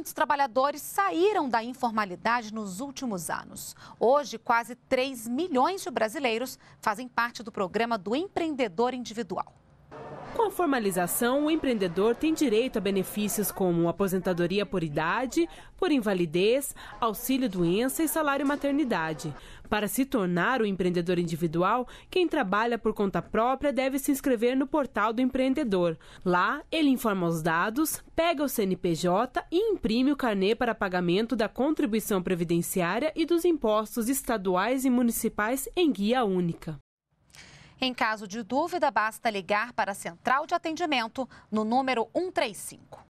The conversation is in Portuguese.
Muitos trabalhadores saíram da informalidade nos últimos anos. Hoje, quase 3 milhões de brasileiros fazem parte do programa do empreendedor individual. Com a formalização, o empreendedor tem direito a benefícios como aposentadoria por idade, por invalidez, auxílio doença e salário maternidade. Para se tornar o um empreendedor individual, quem trabalha por conta própria deve se inscrever no portal do empreendedor. Lá, ele informa os dados, pega o CNPJ e imprime o carnê para pagamento da contribuição previdenciária e dos impostos estaduais e municipais em guia única. Em caso de dúvida, basta ligar para a central de atendimento no número 135.